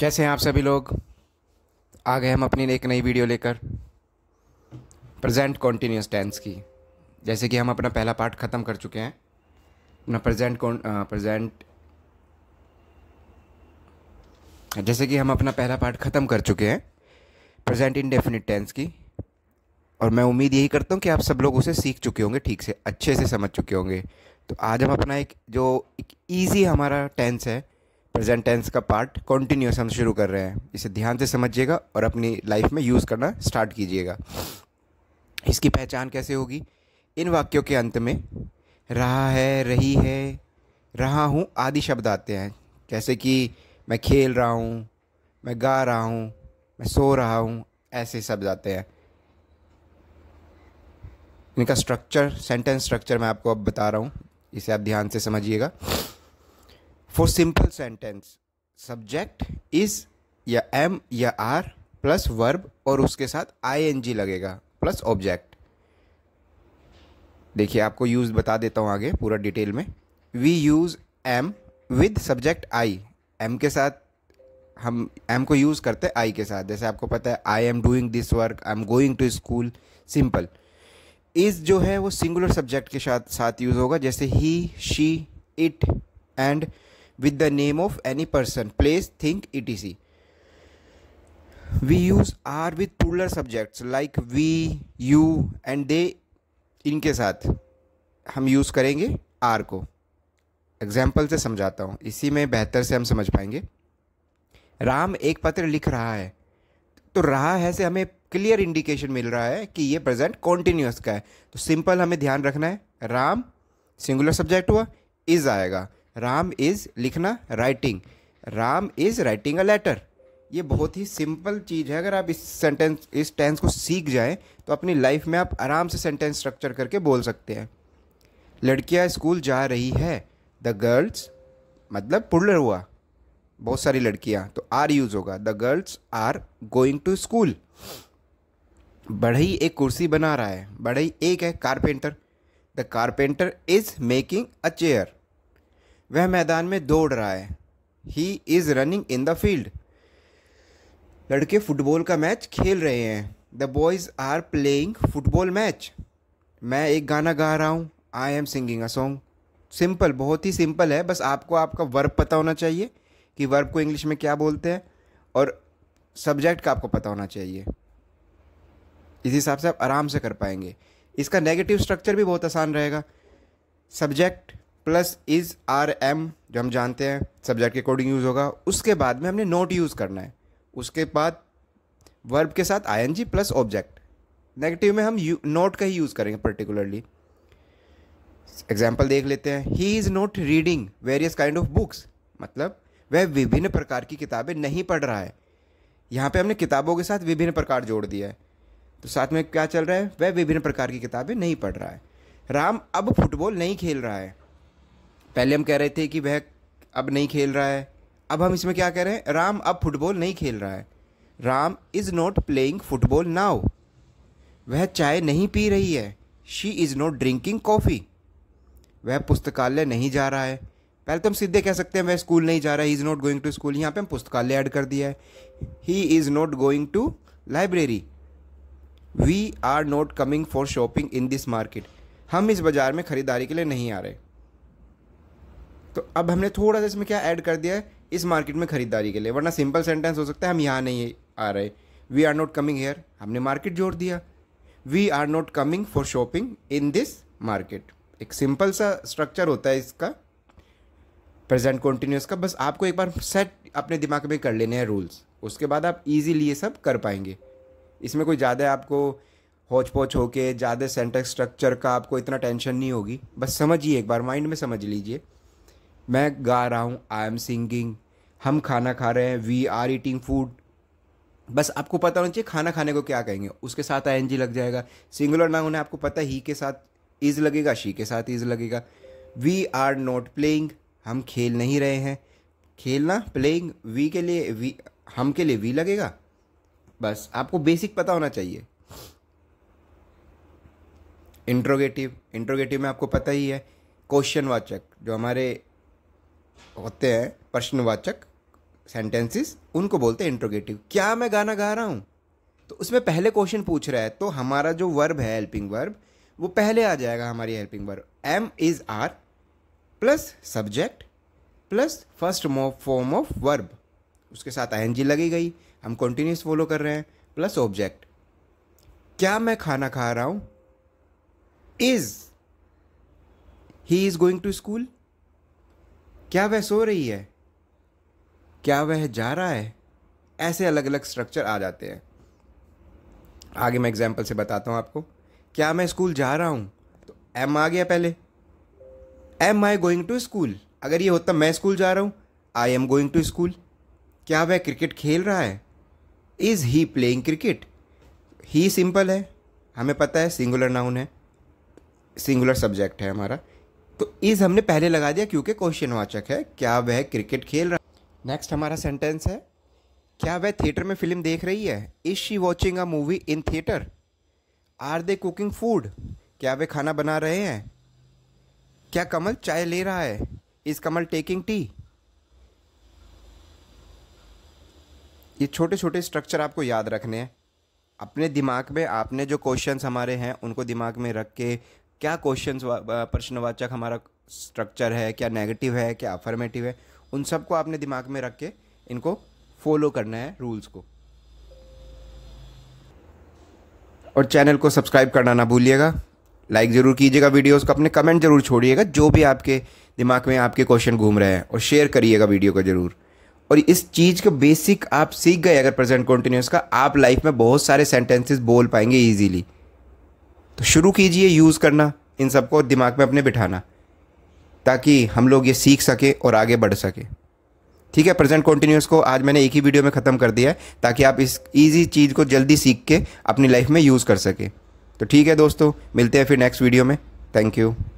कैसे हैं आप सभी लोग आ गए हम अपनी एक नई वीडियो लेकर प्रेजेंट कॉन्टीन्यूस टेंस की जैसे कि हम अपना पहला पार्ट ख़त्म कर चुके हैं अपना प्रेजेंट प्रेजेंट जैसे कि हम अपना पहला पार्ट ख़त्म कर चुके हैं प्रेजेंट इनडेफिनिट टेंस की और मैं उम्मीद यही करता हूँ कि आप सब लोग उसे सीख चुके होंगे ठीक से अच्छे से समझ चुके होंगे तो आज हम अपना एक जो एक ईजी हमारा टेंस है प्रेजेंट टेंस का पार्ट कॉन्टिन्यूस हम शुरू कर रहे हैं इसे ध्यान से समझिएगा और अपनी लाइफ में यूज़ करना स्टार्ट कीजिएगा इसकी पहचान कैसे होगी इन वाक्यों के अंत में रहा है रही है रहा हूँ आदि शब्द आते हैं जैसे कि मैं खेल रहा हूँ मैं गा रहा हूँ मैं सो रहा हूँ ऐसे शब्द आते हैं इनका स्ट्रक्चर सेंटेंस स्ट्रक्चर मैं आपको अब बता रहा हूँ इसे आप ध्यान से समझिएगा for simple sentence subject is या एम या आर प्लस वर्ब और उसके साथ आई एन जी लगेगा प्लस ऑब्जेक्ट देखिए आपको यूज़ बता देता हूँ आगे पूरा डिटेल में we use am with subject I am के साथ हम एम को यूज़ करते हैं आई के साथ जैसे आपको पता है I am doing this work I am going to school simple is जो है वो सिंगुलर सब्जेक्ट के साथ साथ यूज़ होगा जैसे ही she it and with the name of any person, place, it etc. We use are with plural subjects like we, you and they. इनके साथ हम यूज़ करेंगे आर को एग्जाम्पल से समझाता हूँ इसी में बेहतर से हम समझ पाएंगे राम एक पत्र लिख रहा है तो रहा है से हमें क्लियर इंडिकेशन मिल रहा है कि ये प्रेजेंट कॉन्टिन्यूस का है तो सिंपल हमें ध्यान रखना है राम सिंगुलर सब्जेक्ट हुआ इज़ आएगा राम इज़ लिखना राइटिंग राम इज़ राइटिंग अ लेटर ये बहुत ही सिंपल चीज़ है अगर आप इस सेंटेंस इस टेंस को सीख जाएं तो अपनी लाइफ में आप आराम से सेंटेंस स्ट्रक्चर करके बोल सकते हैं लड़कियाँ स्कूल जा रही है द गर्ल्स मतलब पुलर हुआ बहुत सारी लड़कियाँ तो आर यूज़ होगा the girls are going to school बढ़ई एक कुर्सी बना रहा है बढ़ई एक है carpenter the carpenter is making a chair वह मैदान में दौड़ रहा है he is running in the field लड़के फुटबॉल का मैच खेल रहे हैं the boys are playing football match मैं एक गाना गा रहा हूँ I am singing a song simple बहुत ही सिंपल है बस आपको आपका वर्ब पता होना चाहिए कि वर्ब को इंग्लिश में क्या बोलते हैं और सब्जेक्ट का आपको पता होना चाहिए इस हिसाब से आप आराम से कर पाएंगे इसका नेगेटिव स्ट्रक्चर भी बहुत आसान रहेगा subject plus is are am जो हम जानते हैं सब्जेक्ट के अकॉर्डिंग यूज़ होगा उसके बाद में हमने नोट यूज़ करना है उसके बाद वर्ब के साथ I N G plus object negative में हम नोट का ही यूज़ करेंगे पर्टिकुलरली एग्जाम्पल देख लेते हैं he is not reading various kind of books मतलब वह विभिन्न प्रकार की किताबें नहीं पढ़ रहा है यहाँ पे हमने किताबों के साथ विभिन्न प्रकार जोड़ दिया है तो साथ में क्या चल रहा है वह विभिन्न प्रकार की किताबें नहीं पढ़ रहा है राम अब फुटबॉल नहीं खेल रहा है पहले हम कह रहे थे कि वह अब नहीं खेल रहा है अब हम इसमें क्या कह रहे हैं राम अब फुटबॉल नहीं खेल रहा है राम is not playing football now वह चाय नहीं पी रही है she is not drinking coffee वह पुस्तकालय नहीं जा रहा है पहले तो हम सीधे कह सकते हैं वह स्कूल नहीं जा रहा है he is not going to school यहाँ पे हम पुस्तकालय ऐड कर दिया है he is not going to library we are not coming for shopping in this market हम इस बाज़ार में ख़रीदारी के लिए नहीं आ रहे तो अब हमने थोड़ा सा इसमें क्या ऐड कर दिया है इस मार्केट में ख़रीदारी के लिए वरना सिंपल सेंटेंस हो सकता है हम यहाँ नहीं आ रहे we are not coming here हमने मार्केट जोड़ दिया we are not coming for shopping in this market एक सिंपल सा स्ट्रक्चर होता है इसका प्रेजेंट कॉन्टिन्यूस का बस आपको एक बार सेट अपने दिमाग में कर लेने हैं रूल्स उसके बाद आप ईजीली ये सब कर पाएंगे इसमें कोई ज़्यादा आपको होच पोच होके ज़्यादा सेंटेक्स स्ट्रक्चर का आपको इतना टेंशन नहीं होगी बस समझिए एक बार माइंड में समझ लीजिए मैं गा रहा हूँ आई एम सिंगिंग हम खाना खा रहे हैं वी आर ईटिंग फूड बस आपको पता होना चाहिए खाना खाने को क्या कहेंगे उसके साथ आई लग जाएगा सिंगुलर ना होने आपको पता ही के साथ इज़ लगेगा शी के साथ इज़ लगेगा वी आर नॉट प्लेइंग हम खेल नहीं रहे हैं खेलना प्लेइंग वी के लिए वी हम के लिए वी लगेगा बस आपको बेसिक पता होना चाहिए इंट्रोगेटिव इंट्रोगेटिव में आपको पता ही है क्वेश्चन वाचक जो हमारे होते हैं प्रश्नवाचक सेंटेंसेस उनको बोलते हैं इंट्रोगेटिव क्या मैं गाना गा रहा हूँ तो उसमें पहले क्वेश्चन पूछ रहा है तो हमारा जो वर्ब है हेल्पिंग वर्ब वो पहले आ जाएगा हमारी helping verb am is are plus subject plus first form of verb उसके साथ जी लगी गई हम कंटिन्यूस फॉलो कर रहे हैं प्लस ऑब्जेक्ट क्या मैं खाना खा रहा हूँ is he is going to school क्या वह सो रही है क्या वह जा रहा है ऐसे अलग अलग स्ट्रक्चर आ जाते हैं आगे मैं एग्जाम्पल से बताता हूँ आपको क्या मैं स्कूल जा रहा हूँ तो एम आ गया पहले am I going to school अगर ये होता मैं स्कूल जा रहा हूँ I am going to school क्या वह क्रिकेट खेल रहा है इज़ ही प्लेइंग क्रिकेट ही सिंपल है हमें पता है सिंगुलर नाउन है सिंगुलर सब्जेक्ट है हमारा तो इज़ हमने पहले लगा दिया क्योंकि क्वेश्चन वाचक है क्या वह क्रिकेट खेल रहा नेक्स्ट हमारा सेंटेंस है क्या वह थिएटर में फिल्म देख रही है is she watching a movie in theatre are they cooking food क्या वे खाना बना रहे हैं क्या कमल चाय ले रहा है इज़ कमल टेकिंग टी ये छोटे छोटे स्ट्रक्चर आपको याद रखने हैं अपने दिमाग में आपने जो क्वेश्चंस हमारे हैं उनको दिमाग में रख के क्या क्वेश्चन प्रश्नवाचक हमारा स्ट्रक्चर है क्या नेगेटिव है क्या अफर्मेटिव है उन सबको आपने दिमाग में रख के इनको फॉलो करना है रूल्स को और चैनल को सब्सक्राइब करना ना भूलिएगा लाइक ज़रूर कीजिएगा वीडियोस को अपने कमेंट ज़रूर छोड़िएगा जो भी आपके दिमाग में आपके क्वेश्चन घूम रहे हैं और शेयर करिएगा वीडियो को ज़रूर और इस चीज़ का बेसिक आप सीख गए अगर प्रेजेंट कंटिन्यूस का आप लाइफ में बहुत सारे सेंटेंसेस बोल पाएंगे ईजीली तो शुरू कीजिए यूज़ करना इन सबको दिमाग में अपने बिठाना ताकि हम लोग ये सीख सकें और आगे बढ़ सकें ठीक है प्रेजेंट कॉन्टिन्यूस को आज मैंने एक ही वीडियो में ख़त्म कर दिया है ताकि आप इस ईजी चीज़ को जल्दी सीख के अपनी लाइफ में यूज़ कर सकें तो ठीक है दोस्तों मिलते हैं फिर नेक्स्ट वीडियो में थैंक यू